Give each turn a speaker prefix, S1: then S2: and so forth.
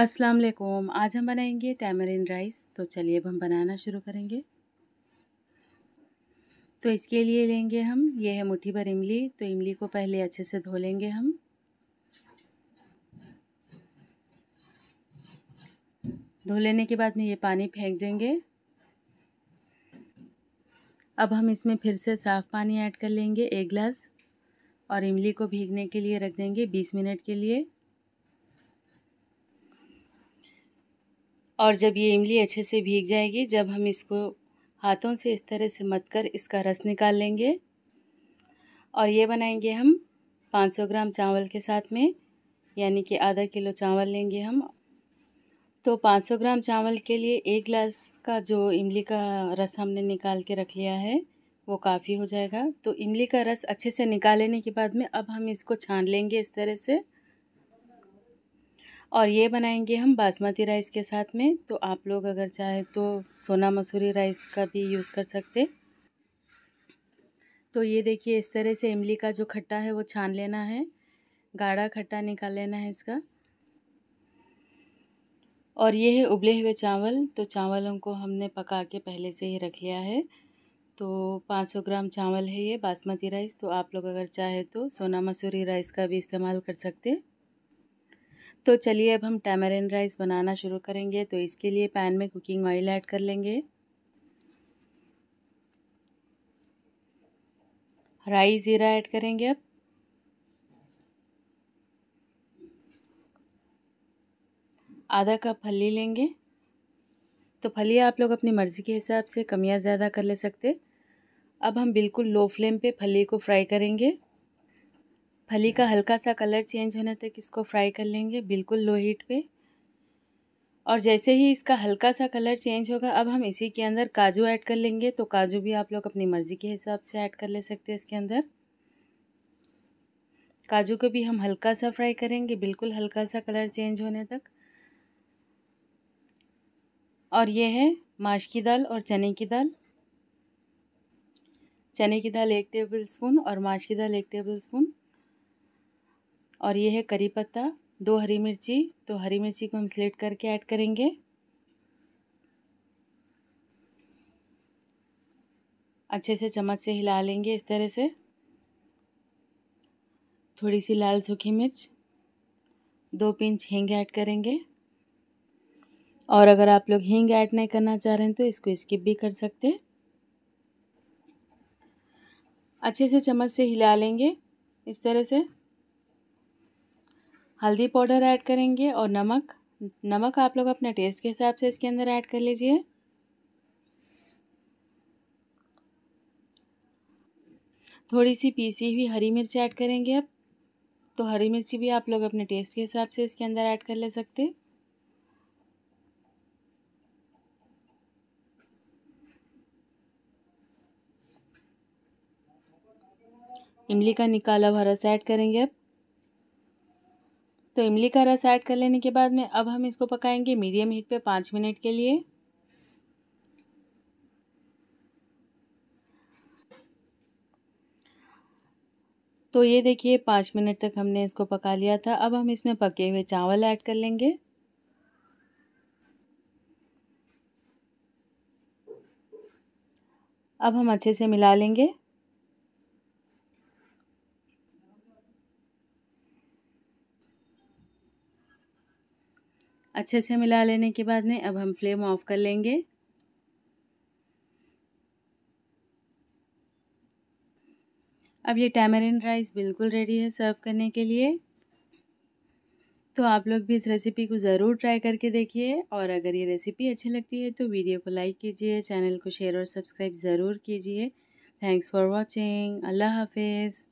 S1: अस्सलाम वालेकुम आज हम बनाएंगे टैमरिन राइस तो चलिए अब हम बनाना शुरू करेंगे तो इसके लिए लेंगे हम ये है मुट्ठी भर इमली तो इमली को पहले अच्छे से धो लेंगे हम धो लेने के बाद में ये पानी फेंक देंगे अब हम इसमें फिर से साफ़ पानी ऐड कर लेंगे एक गिलास और इमली को भीगने के लिए रख देंगे बीस मिनट के लिए और जब ये इमली अच्छे से भीग जाएगी जब हम इसको हाथों से इस तरह से मत कर इसका रस निकाल लेंगे और ये बनाएंगे हम 500 ग्राम चावल के साथ में यानी कि आधा किलो चावल लेंगे हम तो 500 ग्राम चावल के लिए एक गिलास का जो इमली का रस हमने निकाल के रख लिया है वो काफ़ी हो जाएगा तो इमली का रस अच्छे से निकाल लेने के बाद में अब हम इसको छान लेंगे इस तरह से और ये बनाएंगे हम बासमती राइस के साथ में तो आप लोग अगर चाहे तो सोना मसूरी राइस का भी यूज़ कर सकते तो ये देखिए इस तरह से इमली का जो खट्टा है वो छान लेना है गाढ़ा खट्टा निकाल लेना है इसका और ये है उबले हुए चावल तो चावलों को हमने पका के पहले से ही रख लिया है तो 500 ग्राम चावल है ये बासमती राइस तो आप लोग अगर चाहे तो सोना मसूरी राइस का भी इस्तेमाल कर सकते हैं तो चलिए अब हम टैमरिन राइस बनाना शुरू करेंगे तो इसके लिए पैन में कुकिंग ऑयल ऐड कर लेंगे राई ज़ीरा ऐड करेंगे अब आधा कप फली लेंगे तो फली आप लोग अपनी मर्ज़ी के हिसाब से कमियाँ ज़्यादा कर ले सकते अब हम बिल्कुल लो फ्लेम पे फली को फ्राई करेंगे फली का हल्का सा कलर चेंज होने तक इसको फ्राई कर लेंगे बिल्कुल लो हीट पे और जैसे ही इसका हल्का सा कलर चेंज होगा अब हम इसी के अंदर काजू ऐड कर लेंगे तो काजू भी आप लोग अपनी मर्ज़ी के हिसाब से ऐड कर ले सकते हैं इसके अंदर काजू को भी हम हल्का सा फ्राई करेंगे बिल्कुल हल्का सा कलर चेंज होने तक और ये है माश की दाल और चने की दाल चने की दाल एक टेबल स्पून और माश की दाल एक टेबल स्पून और ये है करी पत्ता दो हरी मिर्ची तो हरी मिर्ची को हम स्लेट करके ऐड करेंगे अच्छे से चम्मच से हिला लेंगे इस तरह से थोड़ी सी लाल सूखी मिर्च दो पिंच हींग ऐड करेंगे और अगर आप लोग हींग ऐड नहीं करना चाह रहे हैं तो इसको स्किप भी कर सकते हैं अच्छे से चम्मच से हिला लेंगे इस तरह से हल्दी पाउडर ऐड करेंगे और नमक नमक आप लोग अपने टेस्ट के हिसाब से इसके अंदर ऐड कर लीजिए थोड़ी सी पीसी हुई हरी मिर्च ऐड करेंगे अब तो हरी मिर्ची भी आप लोग अपने टेस्ट के हिसाब से इसके अंदर ऐड कर ले सकते इमली का निकाला हुआ रस ऐड करेंगे अब तो इमली का रस ऐड कर लेने के बाद में अब हम इसको पकाएंगे मीडियम हीट पे पाँच मिनट के लिए तो ये देखिए पाँच मिनट तक हमने इसको पका लिया था अब हम इसमें पके हुए चावल ऐड कर लेंगे अब हम अच्छे से मिला लेंगे अच्छे से मिला लेने के बाद में अब हम फ्लेम ऑफ कर लेंगे अब ये टैमरिन राइस बिल्कुल रेडी है सर्व करने के लिए तो आप लोग भी इस रेसिपी को ज़रूर ट्राई करके देखिए और अगर ये रेसिपी अच्छी लगती है तो वीडियो को लाइक कीजिए चैनल को शेयर और सब्सक्राइब ज़रूर कीजिए थैंक्स फॉर वॉचिंग अल्लाह हाफिज़